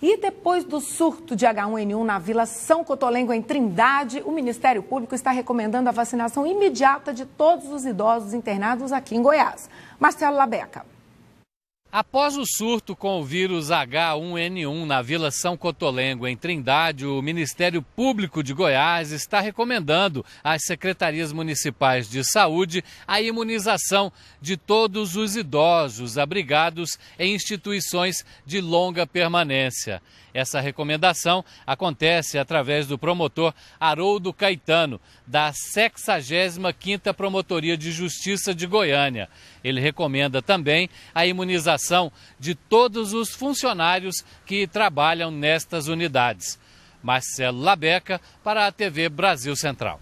E depois do surto de H1N1 na Vila São Cotolengo, em Trindade, o Ministério Público está recomendando a vacinação imediata de todos os idosos internados aqui em Goiás. Marcelo Labeca. Após o surto com o vírus H1N1 na Vila São Cotolengo, em Trindade, o Ministério Público de Goiás está recomendando às secretarias municipais de saúde a imunização de todos os idosos abrigados em instituições de longa permanência. Essa recomendação acontece através do promotor Haroldo Caetano, da 65ª Promotoria de Justiça de Goiânia. Ele recomenda também a imunização de todos os funcionários que trabalham nestas unidades. Marcelo Labeca, para a TV Brasil Central.